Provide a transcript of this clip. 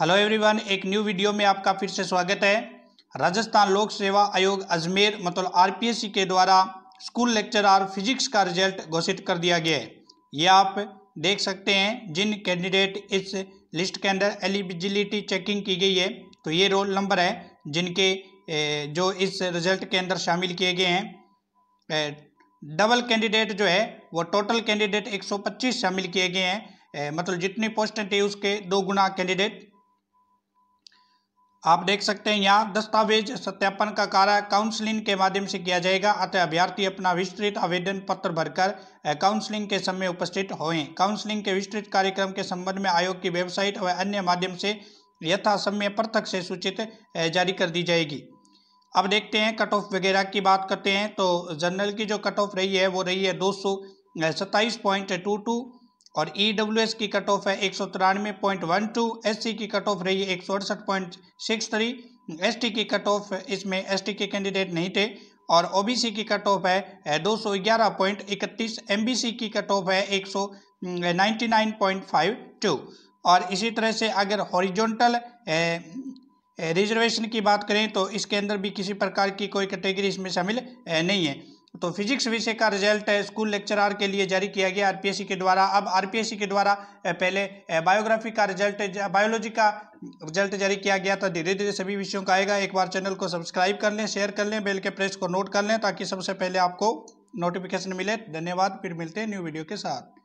hello everyone एक new video में आपका फिर से स्वागत है राजस्थान लोक सेवा आयोग अजमेर मतलब आरपीएससी के द्वारा स्कूल लेक्चरर फिजिक्स का रिजल्ट घोषित कर दिया गया है ये आप देख सकते हैं जिन कैंडिडेट इस लिस्ट के अंदर एलिजिबिलिटी चेकिंग की गई है तो ये रोल नंबर है जिनके जो इस रिजल्ट के अंदर शामिल किए गए हैं डबल कैंडिडेट जो है वो टोटल कैंडिडेट 125 शामिल किए गए हैं मतलब जितनी पोस्टें थी उसके दो गुना कैंडिडेट आप देख सकते हैं यहाँ दस्तावेज सत्यापन का कार्य काउंसलिंग के माध्यम से किया जाएगा अतः अभ्यर्थी अपना विस्तृत आवेदन पत्र भरकर काउंसलिंग के समय उपस्थित होएं काउंसलिंग के विस्तृत कार्यक्रम के संबंध में आयोग की वेबसाइट व अन्य माध्यम से यथासमय पृथक से सूचित जारी कर दी जाएगी अब देखते हैं कट ऑफ वगैरह की बात करते हैं तो जनरल की जो कट ऑफ रही है वो रही है दो सौ सत्ताईस पॉइंट टू टू और ई डब्ल्यू एस की कट ऑफ है एक सौ तिरानवे point one two S C की कट ऑफ रही है एक सौ अड़सठ point six three S T की कट ऑफ इसमें एस टी के कैंडिडेट नहीं थे और ओ बी सी की कट ऑफ है दो सौ ग्यारह पॉइंट इकतीस एम बी सी की कट ऑफ है एक सौ ninety nine point five two और इसी तरह से अगर हॉरिजॉन्टल रिजर्वेशन की बात करें तो इसके अंदर भी किसी प्रकार की कोई कैटेगरी इसमें शामिल नहीं है तो फिजिक्स विषय का रिजल्ट स्कूल लेक्चरर के लिए जारी किया गया आरपीएससी के द्वारा अब आरपीएससी के द्वारा पहले बायोग्राफी का रिजल्ट बायोलॉजी का रिजल्ट जारी किया गया था धीरे धीरे सभी विषयों का आएगा एक बार चैनल को सब्सक्राइब कर लें शेयर कर लें बेल के प्रेस को नोट कर लें ताकि सबसे पहले आपको नोटिफिकेशन मिले धन्यवाद फिर मिलते हैं न्यू वीडियो के साथ